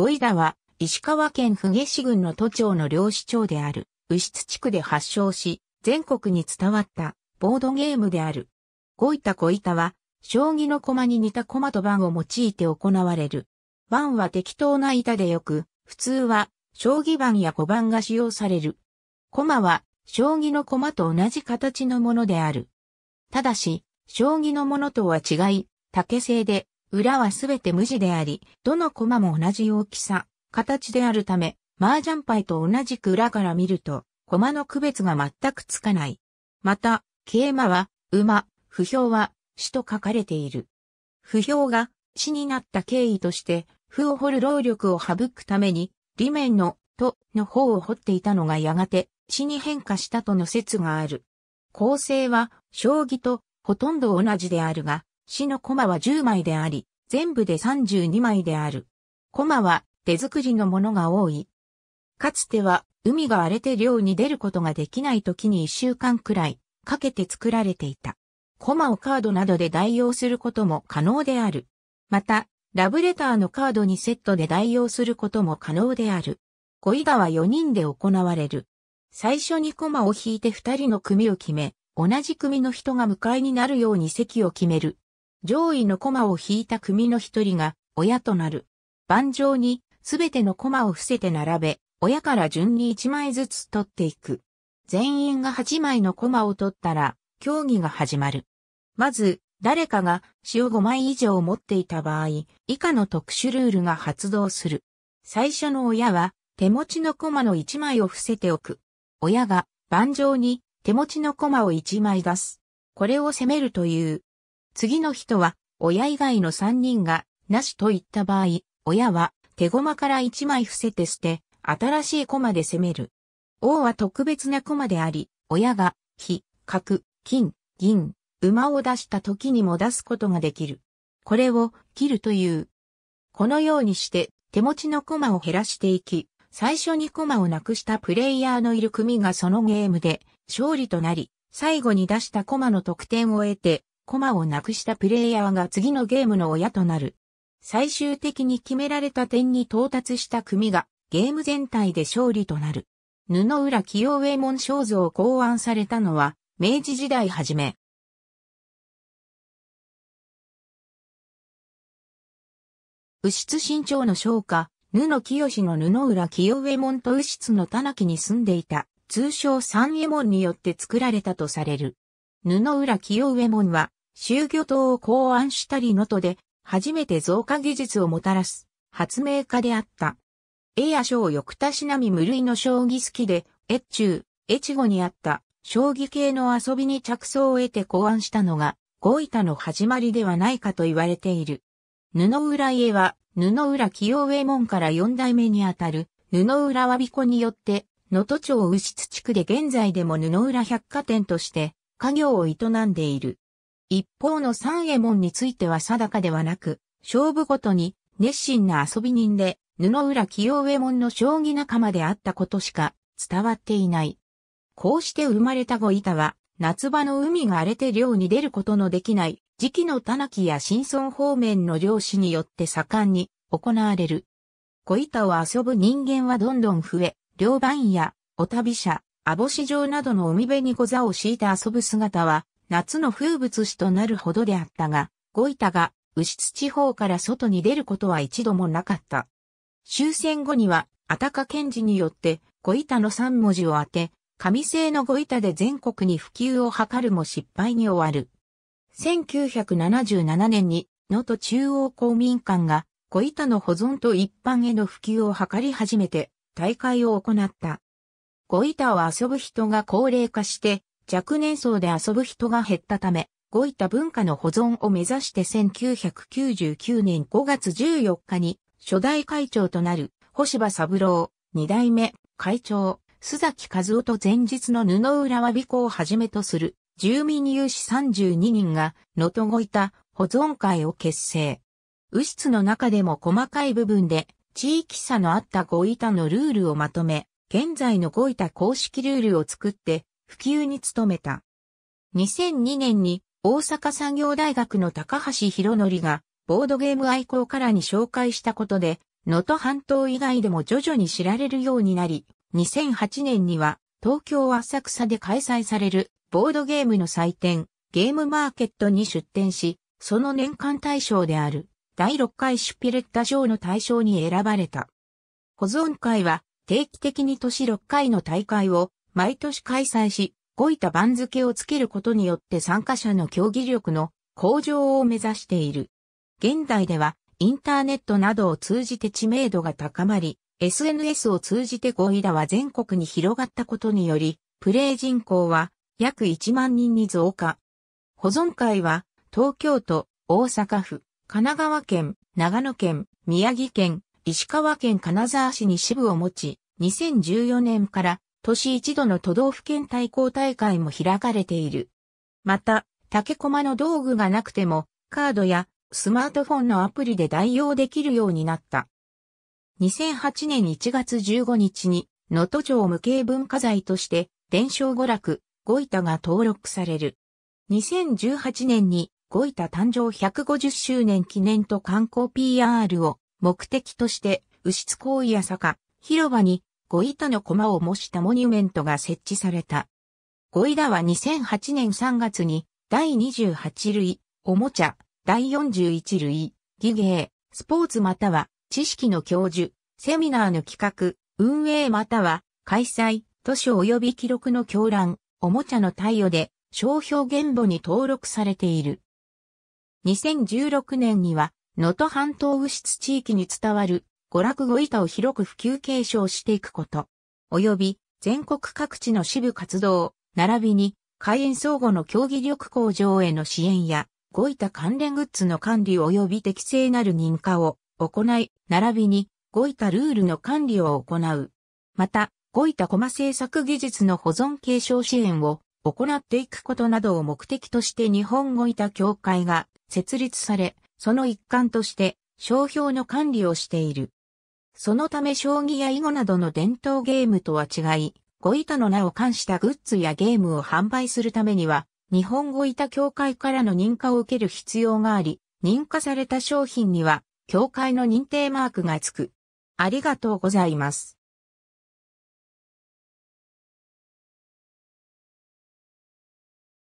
五井田は、石川県府下市郡の都庁の漁師長である、牛津地区で発祥し、全国に伝わった、ボードゲームである。五板小板は、将棋の駒に似た駒と盤を用いて行われる。盤は適当な板でよく、普通は、将棋盤や小盤が使用される。駒は、将棋の駒と同じ形のものである。ただし、将棋のものとは違い、竹製で、裏はすべて無地であり、どの駒も同じ大きさ、形であるため、麻雀牌と同じく裏から見ると、駒の区別が全くつかない。また、桂馬は、馬、不評は、死と書かれている。不評が死になった経緯として、歩を掘る労力を省くために、裏面の、と、の方を掘っていたのがやがて、死に変化したとの説がある。構成は、将棋とほとんど同じであるが、市のコマは10枚であり、全部で32枚である。コマは手作りのものが多い。かつては海が荒れて漁に出ることができない時に1週間くらいかけて作られていた。コマをカードなどで代用することも可能である。また、ラブレターのカードにセットで代用することも可能である。小井川4人で行われる。最初にコマを引いて2人の組を決め、同じ組の人が迎えになるように席を決める。上位の駒を引いた組の一人が親となる。盤上にすべての駒を伏せて並べ、親から順に1枚ずつ取っていく。全員が8枚の駒を取ったら、競技が始まる。まず、誰かが死を5枚以上持っていた場合、以下の特殊ルールが発動する。最初の親は、手持ちの駒の1枚を伏せておく。親が、盤上に手持ちの駒を1枚出す。これを攻めるという次の人は、親以外の3人が、なしといった場合、親は、手駒から1枚伏せて捨て、新しい駒で攻める。王は特別な駒であり、親が、非、角、金、銀、馬を出した時にも出すことができる。これを、切るという。このようにして、手持ちの駒を減らしていき、最初に駒をなくしたプレイヤーのいる組がそのゲームで、勝利となり、最後に出した駒の得点を得て、コマをなくしたプレイヤーが次のゲームの親となる。最終的に決められた点に到達した組がゲーム全体で勝利となる。布浦清衛門肖像を考案されたのは明治時代初め。右室新長の商家、布清の布浦清衛門と右室の田中に住んでいた、通称三右衛門によって作られたとされる。布浦清衛門は、集魚島を考案したりのとで、初めて増加技術をもたらす発明家であった。絵や章翌たしなみ無類の将棋好きで、越中、越後にあった将棋系の遊びに着想を得て考案したのが、五板の始まりではないかと言われている。布浦家は、布浦清衛門から四代目にあたる、布浦和彦によって、能登町牛津地区で現在でも布浦百貨店として、家業を営んでいる。一方の三右衛門については定かではなく、勝負ごとに熱心な遊び人で、布浦清右衛門の将棋仲間であったことしか伝わっていない。こうして生まれた五板は、夏場の海が荒れて漁に出ることのできない時期の田無や新村方面の漁師によって盛んに行われる。小板を遊ぶ人間はどんどん増え、両番や、お旅者、網干場などの海辺に小座を敷いて遊ぶ姿は、夏の風物詩となるほどであったが、五板が牛津地方から外に出ることは一度もなかった。終戦後には、あたか賢治によって、五板の三文字を当て、紙製の五板で全国に普及を図るも失敗に終わる。1977年に、能登中央公民館が、五板の保存と一般への普及を図り始めて、大会を行った。ゴイタを遊ぶ人が高齢化して、若年層で遊ぶ人が減ったため、ごいた文化の保存を目指して1999年5月14日に初代会長となる星葉三郎、二代目会長、須崎和夫と前日の布浦和美子をはじめとする住民有志32人が能登ごいた保存会を結成。右室の中でも細かい部分で地域差のあったごいたのルールをまとめ、現在のごいた公式ルールを作って普及に努めた。2002年に大阪産業大学の高橋博則がボードゲーム愛好からに紹介したことで、能登半島以外でも徐々に知られるようになり、2008年には東京浅草で開催されるボードゲームの祭典、ゲームマーケットに出展し、その年間大賞である第6回シュピレッタ賞の大賞に選ばれた。保存会は定期的に年6回の大会を毎年開催し、5板番付をつけることによって参加者の競技力の向上を目指している。現代では、インターネットなどを通じて知名度が高まり、SNS を通じて5位ダは全国に広がったことにより、プレイ人口は約1万人に増加。保存会は、東京都、大阪府、神奈川県、長野県、宮城県、石川県金沢市に支部を持ち、2014年から年一度の都道府県対抗大会も開かれている。また、竹駒の道具がなくても、カードやスマートフォンのアプリで代用できるようになった。2008年1月15日に、能登町無形文化財として、伝承娯楽、ゴイタが登録される。2018年に、ゴイタ誕生150周年記念と観光 PR を目的として、牛津公や坂、広場に五板の駒を模したモニュメントが設置された。五板は2008年3月に第28類、おもちゃ、第41類、技芸、スポーツまたは知識の教授、セミナーの企画、運営または開催、図書及び記録の狂覧、おもちゃの貸与で商標原簿に登録されている。2016年には、能登半島右室地域に伝わる娯楽語板を広く普及継承していくこと、及び全国各地の支部活動、並びに開園相互の競技力向上への支援や、語板関連グッズの管理及び適正なる認可を行い、並びに語板ルールの管理を行う。また、語板コマ制作技術の保存継承支援を行っていくことなどを目的として日本語板協会が設立され、その一環として商標の管理をしている。そのため将棋や囲碁などの伝統ゲームとは違い、ゴイタの名を冠したグッズやゲームを販売するためには、日本語板協会からの認可を受ける必要があり、認可された商品には、協会の認定マークがつく。ありがとうございます。